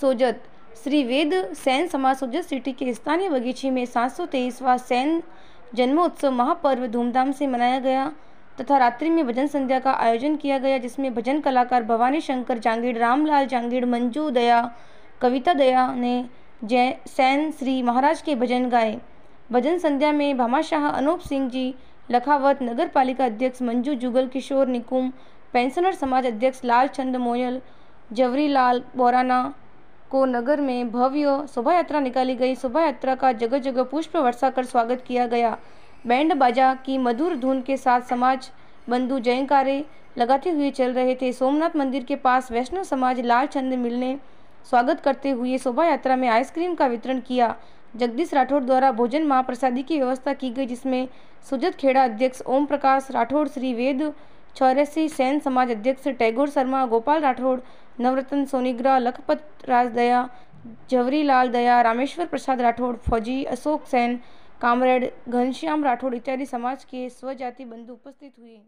सोजत श्री वेद San समाज Sojat city के स्थानीय बगीचे में सात सौ तेईसवा सैन जन्मोत्सव महापर्व धूमधाम से मनाया गया तथा रात्रि में भजन संध्या का आयोजन किया गया जिसमें भजन कलाकार भवानी शंकर जांगीड़ रामलाल जांगीड़ मंजू दया कविता दया ने जय सैन श्री महाराज के भजन गाए भजन संध्या में भामाशाह अनूप सिंह जी लखावत नगर पालिका अध्यक्ष मंजू जुगल किशोर निकुम पेंशनर समाज अध्यक्ष लाल चंद मोयल जवरीलाल बोराना को नगर में भव्य शोभा यात्रा निकाली गई शोभा यात्रा का जगह जगह पुष्प वर्षा कर स्वागत किया गया बैंड बाजा की मधुर धुन के साथ समाज बंधु जयंकारे लगाते हुए चल रहे थे सोमनाथ मंदिर के पास वैष्णव समाज लाल चंद मिलने स्वागत करते हुए शोभा यात्रा में आइसक्रीम का वितरण किया जगदीश राठौड़ द्वारा भोजन महाप्रसादी की व्यवस्था की गई जिसमें सुजत खेड़ा अध्यक्ष ओम प्रकाश राठौड़ श्री वेद चौरासी सैन समाज अध्यक्ष टैगोर शर्मा गोपाल राठौड़ नवरत्न सोनीग्रा लखपत राज दया जवरीलाल दया रामेश्वर प्रसाद राठौड़ फौजी अशोक सैन कामरेड घनश्याम राठौड़ इत्यादि समाज के स्वजाति बंधु उपस्थित हुए